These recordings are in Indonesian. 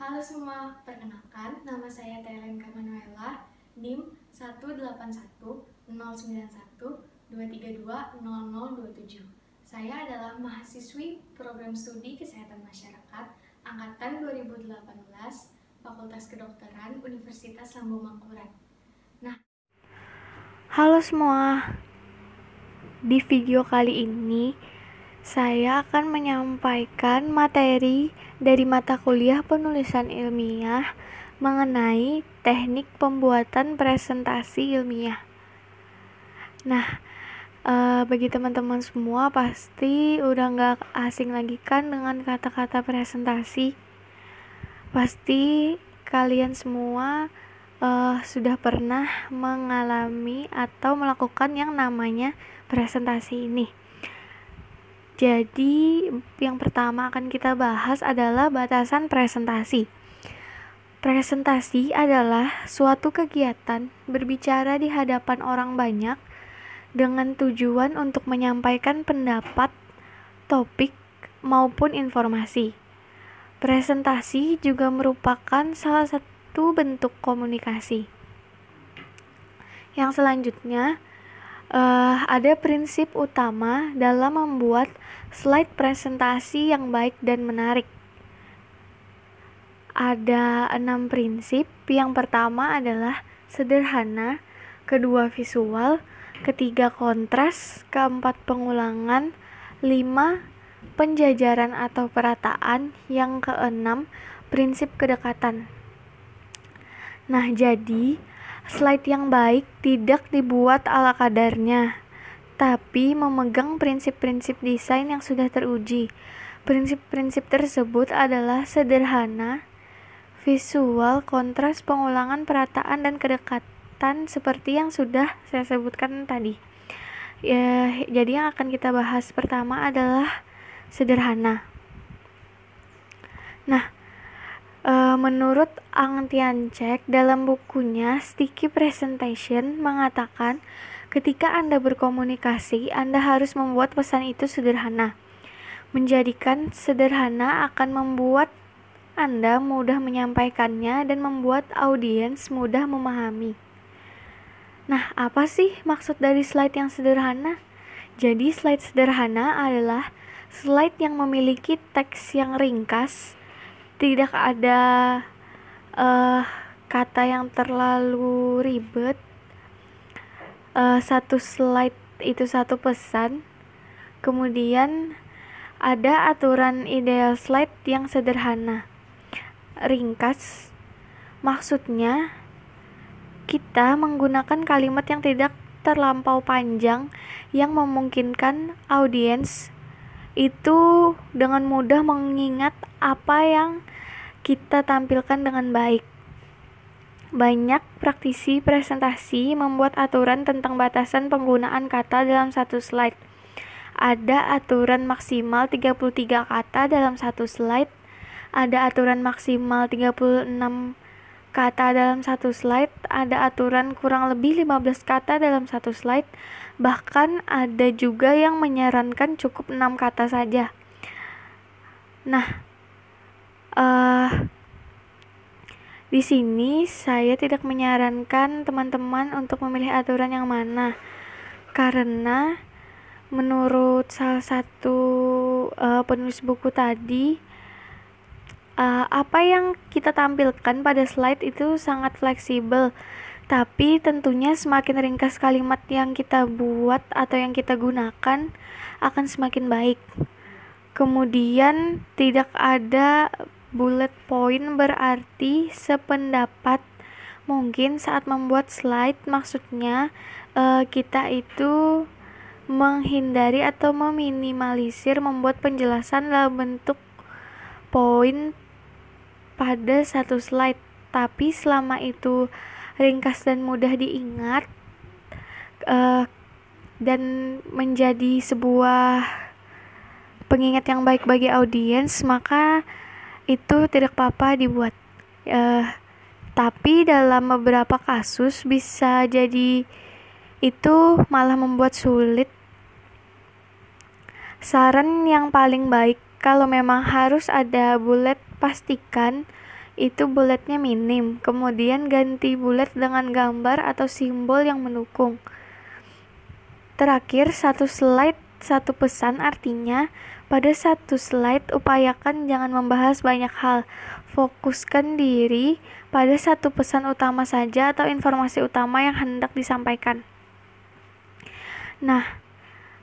Halo semua, perkenalkan nama saya Thailand Manuela, NIM 1810912320027. Saya adalah mahasiswi program studi kesehatan masyarakat angkatan 2018 Fakultas Kedokteran Universitas Lambung Mangkurat. Nah, halo semua. Di video kali ini saya akan menyampaikan materi dari mata kuliah penulisan ilmiah mengenai teknik pembuatan presentasi ilmiah. Nah, e, bagi teman-teman semua pasti udah nggak asing lagi kan dengan kata-kata presentasi. Pasti kalian semua e, sudah pernah mengalami atau melakukan yang namanya presentasi ini jadi, yang pertama akan kita bahas adalah batasan presentasi. Presentasi adalah suatu kegiatan berbicara di hadapan orang banyak dengan tujuan untuk menyampaikan pendapat, topik, maupun informasi. Presentasi juga merupakan salah satu bentuk komunikasi. Yang selanjutnya, uh, ada prinsip utama dalam membuat slide presentasi yang baik dan menarik. Ada enam prinsip. Yang pertama adalah sederhana, kedua visual, ketiga kontras, keempat pengulangan, lima penjajaran atau perataan, yang keenam prinsip kedekatan. Nah, jadi Slide yang baik tidak dibuat ala kadarnya, tapi memegang prinsip-prinsip desain yang sudah teruji. Prinsip-prinsip tersebut adalah sederhana, visual, kontras, pengulangan perataan, dan kedekatan seperti yang sudah saya sebutkan tadi. Ya, jadi yang akan kita bahas pertama adalah sederhana. Nah, Uh, menurut Ang Cek dalam bukunya Sticky Presentation mengatakan ketika Anda berkomunikasi, Anda harus membuat pesan itu sederhana. Menjadikan sederhana akan membuat Anda mudah menyampaikannya dan membuat audiens mudah memahami. Nah, apa sih maksud dari slide yang sederhana? Jadi, slide sederhana adalah slide yang memiliki teks yang ringkas tidak ada uh, kata yang terlalu ribet uh, satu slide itu satu pesan kemudian ada aturan ideal slide yang sederhana ringkas maksudnya kita menggunakan kalimat yang tidak terlampau panjang yang memungkinkan audiens itu dengan mudah mengingat apa yang kita tampilkan dengan baik. Banyak praktisi presentasi membuat aturan tentang batasan penggunaan kata dalam satu slide. Ada aturan maksimal 33 kata dalam satu slide, ada aturan maksimal 36 kata dalam satu slide, ada aturan kurang lebih 15 kata dalam satu slide, Bahkan ada juga yang menyarankan cukup enam kata saja. Nah, uh, di sini saya tidak menyarankan teman-teman untuk memilih aturan yang mana karena menurut salah satu uh, penulis buku tadi uh, apa yang kita tampilkan pada slide itu sangat fleksibel tapi tentunya semakin ringkas kalimat yang kita buat atau yang kita gunakan akan semakin baik. Kemudian tidak ada bullet point berarti sependapat. Mungkin saat membuat slide maksudnya eh, kita itu menghindari atau meminimalisir membuat penjelasan dalam bentuk poin pada satu slide. Tapi selama itu ringkas dan mudah diingat uh, dan menjadi sebuah pengingat yang baik bagi audiens maka itu tidak apa-apa dibuat uh, tapi dalam beberapa kasus bisa jadi itu malah membuat sulit saran yang paling baik kalau memang harus ada bullet pastikan itu bulatnya minim, kemudian ganti bulat dengan gambar atau simbol yang mendukung. Terakhir, satu slide satu pesan artinya pada satu slide upayakan jangan membahas banyak hal. Fokuskan diri pada satu pesan utama saja atau informasi utama yang hendak disampaikan. Nah,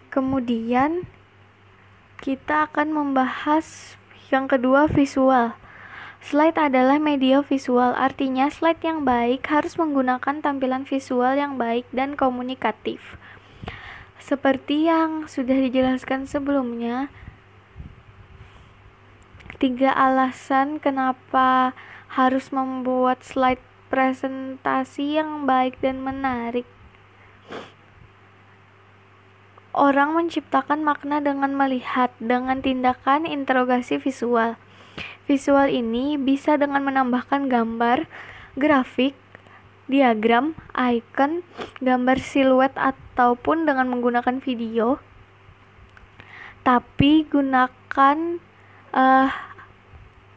kemudian kita akan membahas yang kedua visual. Slide adalah media visual, artinya slide yang baik harus menggunakan tampilan visual yang baik dan komunikatif. Seperti yang sudah dijelaskan sebelumnya, tiga alasan kenapa harus membuat slide presentasi yang baik dan menarik. Orang menciptakan makna dengan melihat, dengan tindakan interogasi visual. Visual ini bisa dengan menambahkan gambar, grafik, diagram, icon, gambar siluet ataupun dengan menggunakan video. Tapi gunakan uh,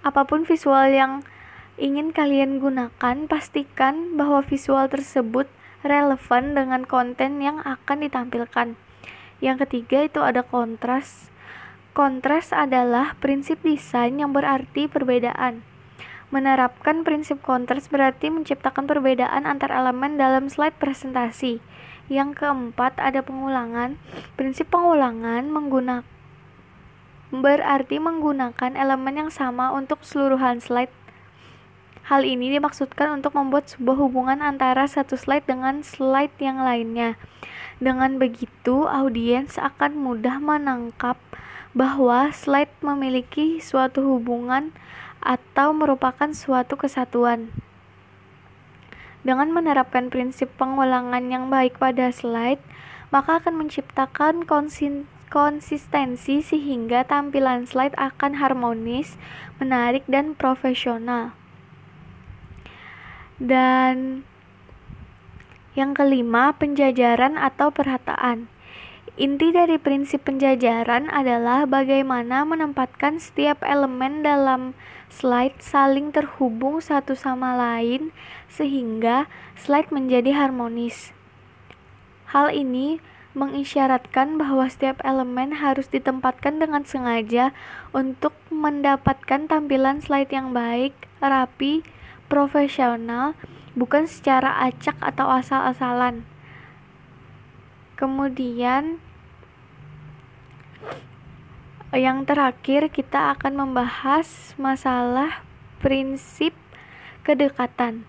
apapun visual yang ingin kalian gunakan, pastikan bahwa visual tersebut relevan dengan konten yang akan ditampilkan. Yang ketiga itu ada kontras. Kontras adalah prinsip desain yang berarti perbedaan. Menerapkan prinsip kontras berarti menciptakan perbedaan antar elemen dalam slide presentasi. Yang keempat ada pengulangan. Prinsip pengulangan menggunakan berarti menggunakan elemen yang sama untuk seluruhan slide. Hal ini dimaksudkan untuk membuat sebuah hubungan antara satu slide dengan slide yang lainnya. Dengan begitu, audiens akan mudah menangkap bahwa slide memiliki suatu hubungan atau merupakan suatu kesatuan. Dengan menerapkan prinsip pengulangan yang baik pada slide, maka akan menciptakan konsistensi sehingga tampilan slide akan harmonis, menarik, dan profesional. Dan yang kelima, penjajaran atau perhataan. Inti dari prinsip penjajaran adalah bagaimana menempatkan setiap elemen dalam slide saling terhubung satu sama lain sehingga slide menjadi harmonis. Hal ini mengisyaratkan bahwa setiap elemen harus ditempatkan dengan sengaja untuk mendapatkan tampilan slide yang baik, rapi, profesional, bukan secara acak atau asal-asalan kemudian yang terakhir kita akan membahas masalah prinsip kedekatan.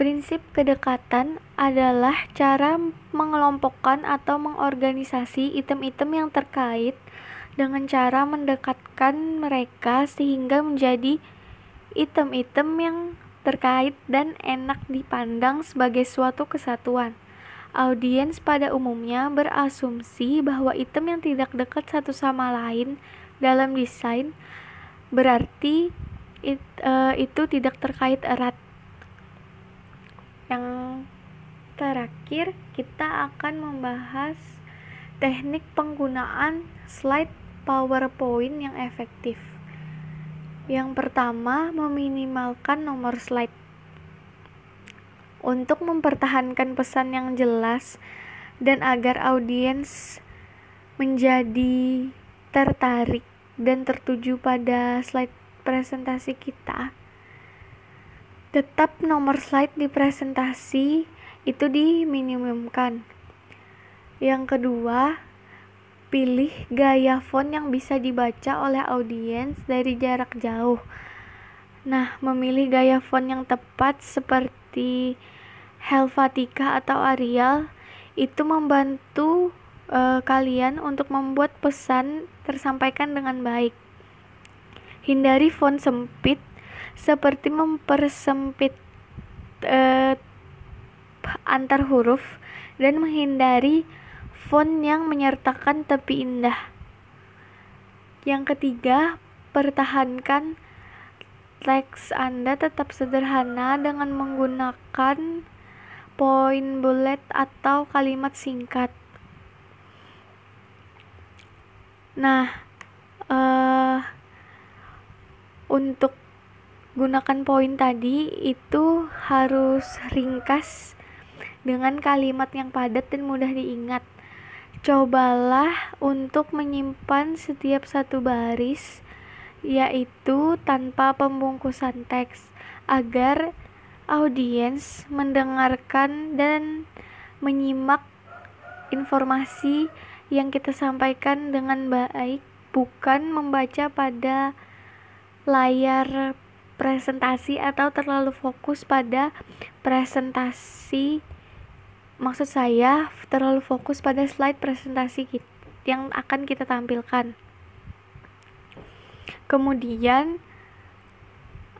Prinsip kedekatan adalah cara mengelompokkan atau mengorganisasi item-item yang terkait dengan cara mendekatkan mereka sehingga menjadi item-item yang terkait dan enak dipandang sebagai suatu kesatuan. Audiens pada umumnya berasumsi bahwa item yang tidak dekat satu sama lain dalam desain berarti it, uh, itu tidak terkait erat. Yang terakhir, kita akan membahas teknik penggunaan slide PowerPoint yang efektif. Yang pertama, meminimalkan nomor slide untuk mempertahankan pesan yang jelas dan agar audiens menjadi tertarik dan tertuju pada slide presentasi kita. Tetap nomor slide di presentasi itu diminimumkan. Yang kedua, pilih gaya font yang bisa dibaca oleh audiens dari jarak jauh. Nah, memilih gaya font yang tepat seperti seperti Helvatica atau Arial itu membantu uh, kalian untuk membuat pesan tersampaikan dengan baik. Hindari font sempit seperti mempersempit uh, antar huruf dan menghindari font yang menyertakan tepi indah. Yang ketiga, pertahankan teks Anda tetap sederhana dengan menggunakan poin bullet atau kalimat singkat. Nah, uh, untuk gunakan poin tadi itu harus ringkas dengan kalimat yang padat dan mudah diingat. Cobalah untuk menyimpan setiap satu baris yaitu tanpa pembungkusan teks, agar audiens mendengarkan dan menyimak informasi yang kita sampaikan dengan baik, bukan membaca pada layar presentasi atau terlalu fokus pada presentasi. Maksud saya, terlalu fokus pada slide presentasi yang akan kita tampilkan kemudian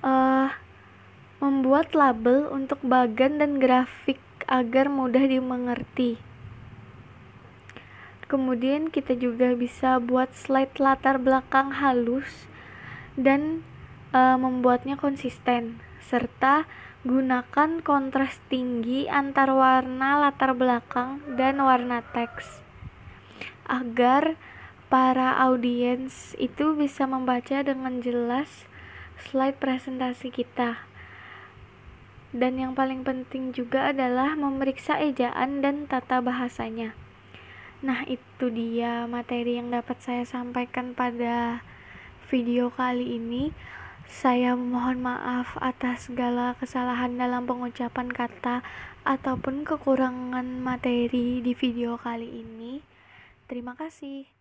uh, membuat label untuk bagan dan grafik agar mudah dimengerti. Kemudian kita juga bisa buat slide latar belakang halus dan e, membuatnya konsisten serta gunakan kontras tinggi antar warna latar belakang dan warna teks agar para audiens itu bisa membaca dengan jelas slide presentasi kita. Dan yang paling penting juga adalah memeriksa ejaan dan tata bahasanya. Nah, itu dia materi yang dapat saya sampaikan pada video kali ini. Saya mohon maaf atas segala kesalahan dalam pengucapan kata ataupun kekurangan materi di video kali ini. Terima kasih.